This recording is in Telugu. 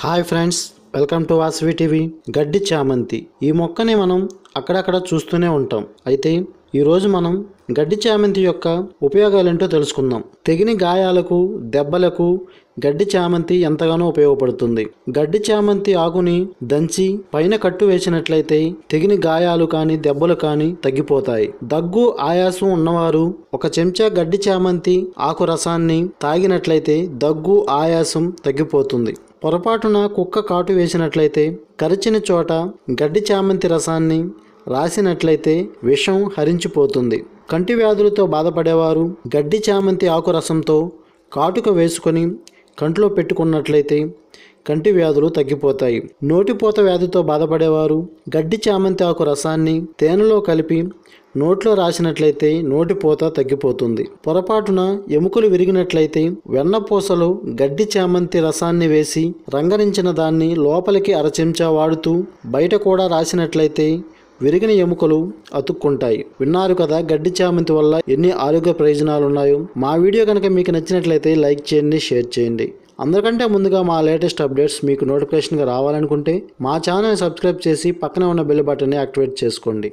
hi friends welcome to Vasavi TV గడ్డి చామంతి ఈ మొక్కని మనం అక్కడక్కడ చూస్తూనే ఉంటాం అయితే ఈరోజు మనం గడ్డి చామంతి యొక్క ఉపయోగాలేంటో తెలుసుకుందాం తెగిన గాయాలకు దెబ్బలకు గడ్డి చామంతి ఎంతగానో ఉపయోగపడుతుంది గడ్డి చామంతి ఆకుని దంచి పైన కట్టు వేసినట్లయితే తెగిన గాయాలు కానీ దెబ్బలు కానీ తగ్గిపోతాయి దగ్గు ఆయాసం ఉన్నవారు ఒక చెంచా గడ్డి చామంతి ఆకు రసాన్ని తాగినట్లయితే దగ్గు ఆయాసం తగ్గిపోతుంది పొరపాటున కుక్క కాటు వేసినట్లయితే కరిచిన చోట గడ్డి చామంతి రసాన్ని రాసినట్లయితే విషం హరించిపోతుంది కంటి వ్యాధులతో బాధపడేవారు గడ్డి చామంతి ఆకు రసంతో కాటుక వేసుకొని కంటిలో పెట్టుకున్నట్లయితే కంటి వ్యాధులు తగ్గిపోతాయి నోటిపోత వ్యాధితో బాధపడేవారు గడ్డి చామంతి ఆకు రసాన్ని తేనెలో కలిపి నోట్లో రాసినట్లయితే నోటిపోత తగ్గిపోతుంది పొరపాటున ఎముకలు విరిగినట్లయితే వెన్నపూసలు గడ్డి చామంతి రసాన్ని వేసి రంగరించిన దాన్ని లోపలికి అరచెంచా వాడుతూ బయట కూడా రాసినట్లయితే విరిగిన ఎముకలు అతుక్కుంటాయి విన్నారు కదా గడ్డి చామంతి వల్ల ఎన్ని ఆరోగ్య ప్రయోజనాలు ఉన్నాయో మా వీడియో కనుక మీకు నచ్చినట్లయితే లైక్ చేయండి షేర్ చేయండి అందరికంటే ముందుగా మా లేటెస్ట్ అప్డేట్స్ మీకు నోటిఫికేషన్గా రావాలనుకుంటే మా ఛానల్ని సబ్స్క్రైబ్ చేసి పక్కనే ఉన్న బెల్ బటన్ని యాక్టివేట్ చేసుకోండి